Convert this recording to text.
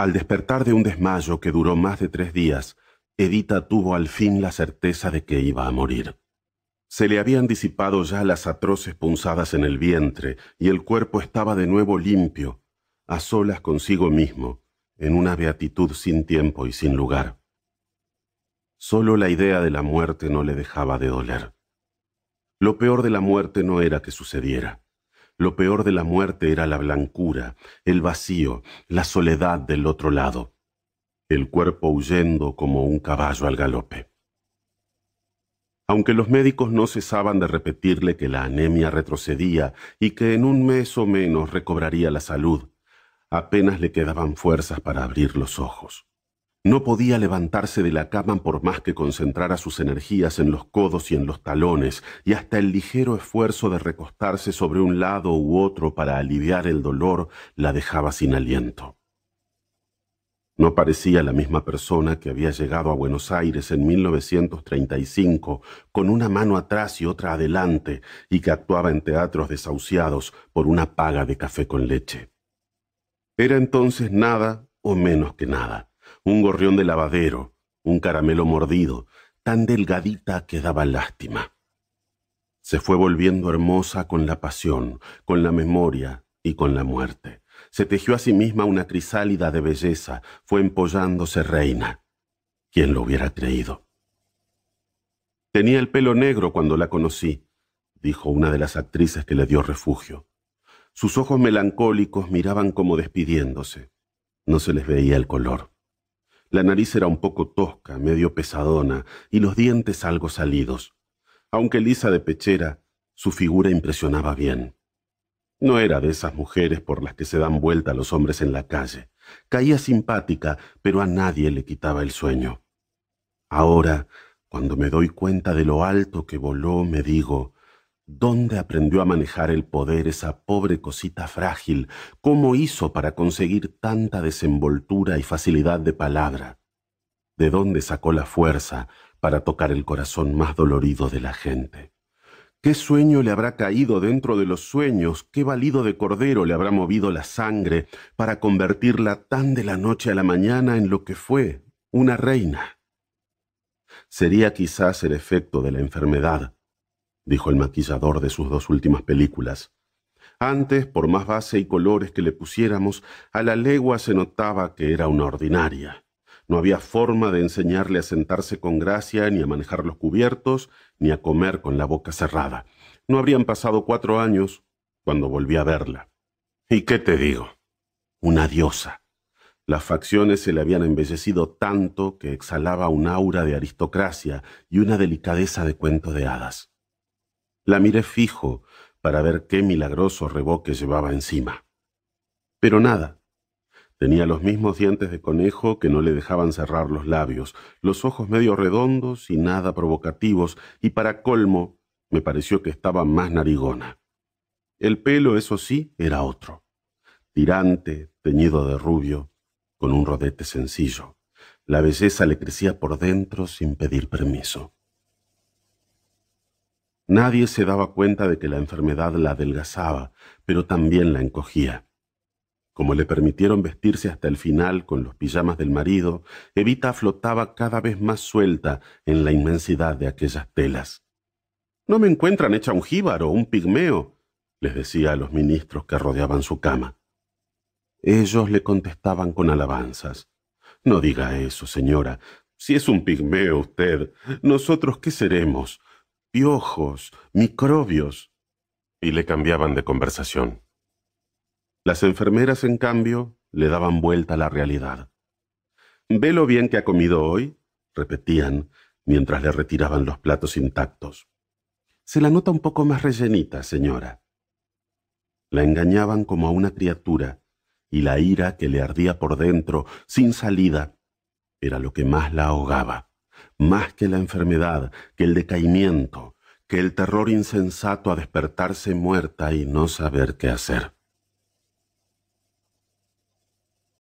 Al despertar de un desmayo que duró más de tres días, Edita tuvo al fin la certeza de que iba a morir. Se le habían disipado ya las atroces punzadas en el vientre y el cuerpo estaba de nuevo limpio, a solas consigo mismo, en una beatitud sin tiempo y sin lugar. Solo la idea de la muerte no le dejaba de doler. Lo peor de la muerte no era que sucediera, lo peor de la muerte era la blancura, el vacío, la soledad del otro lado, el cuerpo huyendo como un caballo al galope. Aunque los médicos no cesaban de repetirle que la anemia retrocedía y que en un mes o menos recobraría la salud, apenas le quedaban fuerzas para abrir los ojos. No podía levantarse de la cama por más que concentrara sus energías en los codos y en los talones, y hasta el ligero esfuerzo de recostarse sobre un lado u otro para aliviar el dolor la dejaba sin aliento. No parecía la misma persona que había llegado a Buenos Aires en 1935 con una mano atrás y otra adelante y que actuaba en teatros desahuciados por una paga de café con leche. Era entonces nada o menos que nada un gorrión de lavadero, un caramelo mordido, tan delgadita que daba lástima. Se fue volviendo hermosa con la pasión, con la memoria y con la muerte. Se tejió a sí misma una crisálida de belleza, fue empollándose reina. ¿Quién lo hubiera creído? Tenía el pelo negro cuando la conocí, dijo una de las actrices que le dio refugio. Sus ojos melancólicos miraban como despidiéndose. No se les veía el color. La nariz era un poco tosca, medio pesadona, y los dientes algo salidos. Aunque lisa de pechera, su figura impresionaba bien. No era de esas mujeres por las que se dan vuelta los hombres en la calle. Caía simpática, pero a nadie le quitaba el sueño. Ahora, cuando me doy cuenta de lo alto que voló, me digo, ¿Dónde aprendió a manejar el poder esa pobre cosita frágil? ¿Cómo hizo para conseguir tanta desenvoltura y facilidad de palabra? ¿De dónde sacó la fuerza para tocar el corazón más dolorido de la gente? ¿Qué sueño le habrá caído dentro de los sueños? ¿Qué valido de cordero le habrá movido la sangre para convertirla tan de la noche a la mañana en lo que fue una reina? Sería quizás el efecto de la enfermedad dijo el maquillador de sus dos últimas películas. Antes, por más base y colores que le pusiéramos, a la legua se notaba que era una ordinaria. No había forma de enseñarle a sentarse con gracia, ni a manejar los cubiertos, ni a comer con la boca cerrada. No habrían pasado cuatro años cuando volví a verla. ¿Y qué te digo? Una diosa. Las facciones se le habían embellecido tanto que exhalaba un aura de aristocracia y una delicadeza de cuento de hadas. La miré fijo para ver qué milagroso reboque llevaba encima. Pero nada. Tenía los mismos dientes de conejo que no le dejaban cerrar los labios, los ojos medio redondos y nada provocativos, y para colmo me pareció que estaba más narigona. El pelo, eso sí, era otro. Tirante, teñido de rubio, con un rodete sencillo. La belleza le crecía por dentro sin pedir permiso. Nadie se daba cuenta de que la enfermedad la adelgazaba, pero también la encogía. Como le permitieron vestirse hasta el final con los pijamas del marido, Evita flotaba cada vez más suelta en la inmensidad de aquellas telas. No me encuentran hecha un jíbaro, un pigmeo, les decía a los ministros que rodeaban su cama. Ellos le contestaban con alabanzas. No diga eso, señora. Si es un pigmeo usted, nosotros qué seremos, piojos, microbios, y le cambiaban de conversación. Las enfermeras, en cambio, le daban vuelta a la realidad. Ve lo bien que ha comido hoy, repetían, mientras le retiraban los platos intactos. Se la nota un poco más rellenita, señora. La engañaban como a una criatura, y la ira que le ardía por dentro, sin salida, era lo que más la ahogaba más que la enfermedad, que el decaimiento, que el terror insensato a despertarse muerta y no saber qué hacer.